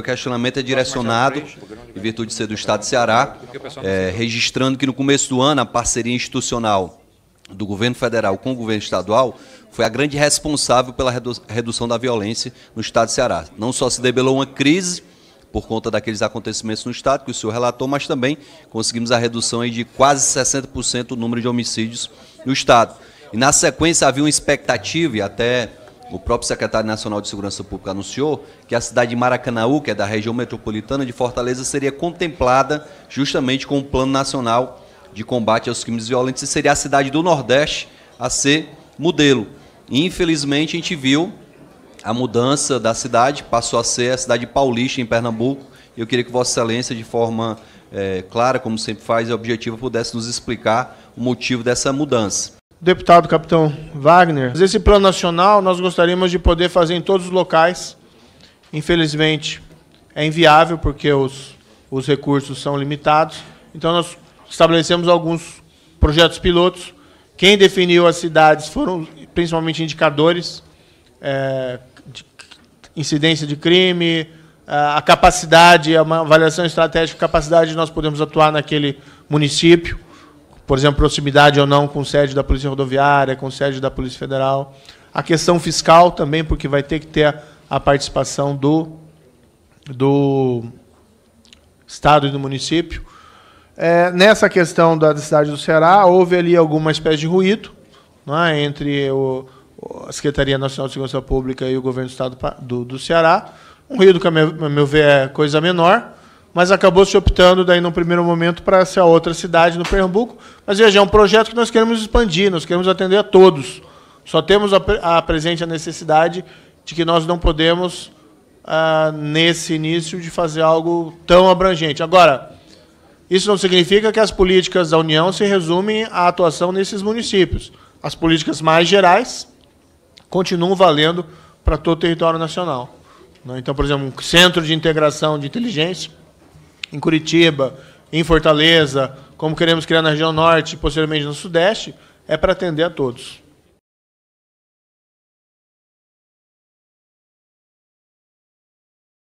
o questionamento é direcionado, em virtude de ser do Estado de Ceará, é, registrando que no começo do ano a parceria institucional do governo federal com o governo estadual foi a grande responsável pela redução da violência no Estado de Ceará. Não só se debelou uma crise por conta daqueles acontecimentos no Estado que o senhor relatou, mas também conseguimos a redução de quase 60% do número de homicídios no Estado. E na sequência havia uma expectativa e até o próprio secretário nacional de Segurança Pública anunciou que a cidade de Maracanaú, que é da região metropolitana de Fortaleza, seria contemplada justamente com o Plano Nacional de Combate aos Crimes Violentos e seria a cidade do Nordeste a ser modelo. E, infelizmente, a gente viu a mudança da cidade, passou a ser a cidade paulista em Pernambuco. Eu queria que Vossa Excelência, de forma é, clara, como sempre faz, e objetiva, pudesse nos explicar o motivo dessa mudança. Deputado Capitão Wagner, esse plano nacional nós gostaríamos de poder fazer em todos os locais. Infelizmente, é inviável porque os, os recursos são limitados. Então, nós estabelecemos alguns projetos pilotos. Quem definiu as cidades foram principalmente indicadores, é, de incidência de crime, a capacidade, uma avaliação estratégica, capacidade de nós podemos atuar naquele município por exemplo, proximidade ou não com sede da Polícia Rodoviária, com sede da Polícia Federal. A questão fiscal também, porque vai ter que ter a, a participação do, do Estado e do município. É, nessa questão da cidade do Ceará, houve ali alguma espécie de ruído é, entre o, a Secretaria Nacional de Segurança Pública e o governo do Estado do, do Ceará. Um ruído que, a meu, a meu ver, é coisa menor mas acabou se optando daí num primeiro momento para a outra cidade no Pernambuco. Mas veja, é um projeto que nós queremos expandir, nós queremos atender a todos. Só temos a, a presente a necessidade de que nós não podemos, ah, nesse início, de fazer algo tão abrangente. Agora, isso não significa que as políticas da União se resumem à atuação nesses municípios. As políticas mais gerais continuam valendo para todo o território nacional. Né? Então, por exemplo, um centro de integração de inteligência em Curitiba, em Fortaleza, como queremos criar na região norte e posteriormente no sudeste, é para atender a todos.